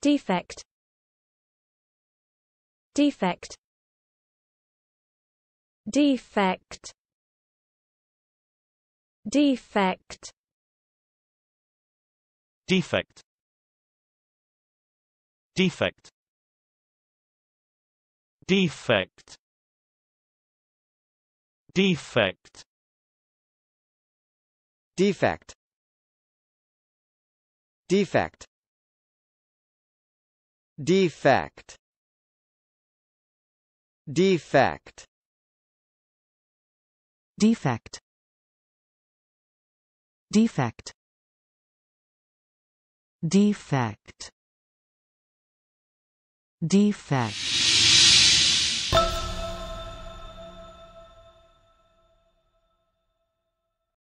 defect defect defect defect defect defect defect defect defect defect defect defect defect defect defect defect